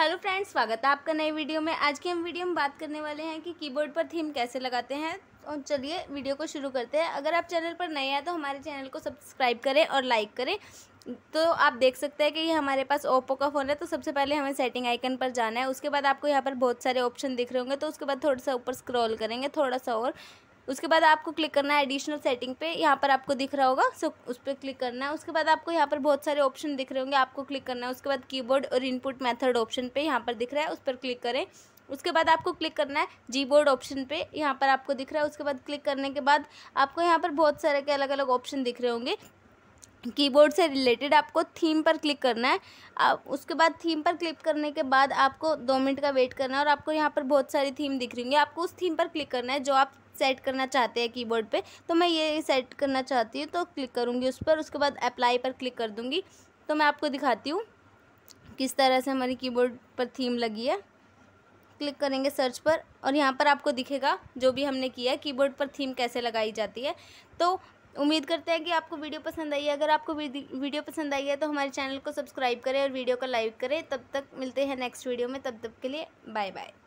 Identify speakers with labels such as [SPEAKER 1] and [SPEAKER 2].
[SPEAKER 1] hello friends स्वागत है आपका नए वीडियो में आज की हम वीडियो में बात करने वाले हैं कि कीबोर्ड पर थीम कैसे लगाते हैं और चलिए वीडियो को शुरू करते हैं अगर आप चैनल पर नए हैं तो हमारे चैनल को सब्सक्राइब करें और लाइक करें तो आप देख सकते हैं कि ये हमारे पास ओप्पो का फ़ोन है तो सबसे पहले हमें सेटिंग आइकन पर जाना है उसके बाद आपको यहाँ पर बहुत सारे ऑप्शन दिख रहे होंगे तो उसके बाद थोड़ा सा ऊपर स्क्रॉल करेंगे थोड़ा सा और उसके बाद आपको क्लिक करना है एडिशनल सेटिंग पे यहाँ पर आपको दिख रहा होगा सो उस पर क्लिक करना है उसके बाद आपको यहाँ पर बहुत सारे ऑप्शन दिख रहे होंगे आपको क्लिक करना है उसके बाद कीबोर्ड और इनपुट मेथड ऑप्शन पे यहाँ पर दिख रहा है उस पर क्लिक करें उसके बाद आपको क्लिक करना है जी बोर्ड ऑप्शन पे यहाँ पर आपको दिख रहा है उसके बाद क्लिक करने के बाद आपको यहाँ पर बहुत सारे के अलग अलग ऑप्शन दिख रहे होंगे कीबोर्ड से रिलेटेड आपको थीम पर क्लिक करना है आप उसके बाद थीम पर क्लिक करने के बाद आपको दो मिनट का वेट करना है और आपको यहाँ पर बहुत सारी थीम दिख रही होंगी आपको उस थीम पर क्लिक करना है जो आप सेट करना चाहते हैं कीबोर्ड पे तो मैं ये सेट करना चाहती हूँ तो क्लिक करूँगी उस पर उसके बाद अप्लाई पर क्लिक कर दूँगी तो मैं आपको दिखाती हूँ किस तरह से हमारी कीबोर्ड पर थीम लगी है क्लिक करेंगे सर्च पर और यहाँ पर आपको दिखेगा जो भी हमने किया है कीबोर्ड पर थीम कैसे लगाई जाती है तो उम्मीद करते हैं कि आपको वीडियो पसंद आई है अगर आपको वीडियो पसंद आई है तो हमारे चैनल को सब्सक्राइब करें और वीडियो को लाइक करें तब तक मिलते हैं नेक्स्ट वीडियो में तब तक के लिए बाय बाय